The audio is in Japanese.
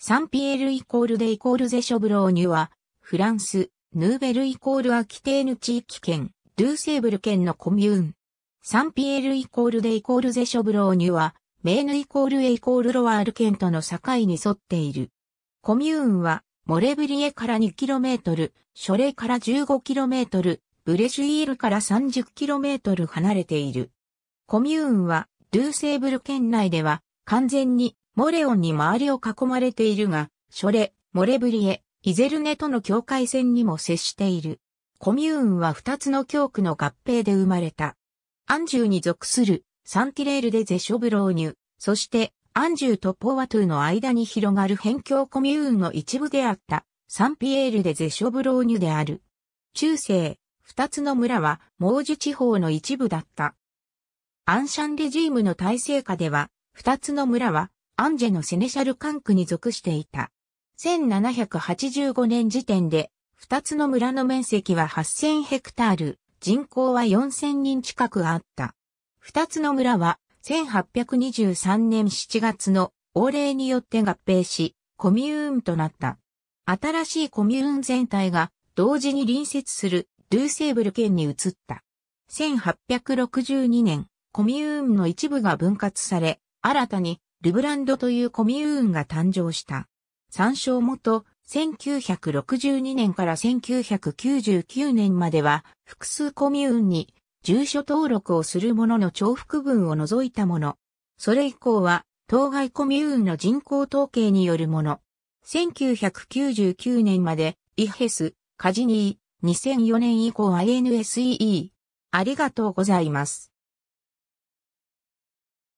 サンピエールイコールデイコールゼショブローニュは、フランス、ヌーベルイコールアキテーヌ地域圏、ドゥーセーブル県のコミューン。サンピエールイコールデイコールゼショブローニュは、メーヌイコールエイコールロワール県との境に沿っている。コミューンは、モレブリエから 2km、ショレから 15km、ブレシュイールから 30km 離れている。コミューンは、ドゥーセーブル県内では、完全にモレオンに周りを囲まれているが、ショレ、モレブリエ、イゼルネとの境界線にも接している。コミューンは二つの教区の合併で生まれた。アンジューに属するサンティレールでゼショブローニュ、そしてアンジューとポワトゥの間に広がる辺境コミューンの一部であったサンピエールでゼショブローニュである。中世、二つの村はモージュ地方の一部だった。アンシャンレジームの体制下では、二つの村はアンジェのセネシャル管区に属していた。1785年時点で、二つの村の面積は8000ヘクタール、人口は4000人近くあった。二つの村は、1823年7月の王令によって合併し、コミューンとなった。新しいコミューン全体が、同時に隣接するドゥーセーブル県に移った。1862年、コミューンの一部が分割され、新たにルブランドというコミューンが誕生した。参照元、1962年から1999年までは、複数コミューンに住所登録をするものの重複分を除いたもの。それ以降は、当該コミューンの人口統計によるもの。1999年まで、イヘス、カジニー、2004年以降は、n s e e ありがとうございます。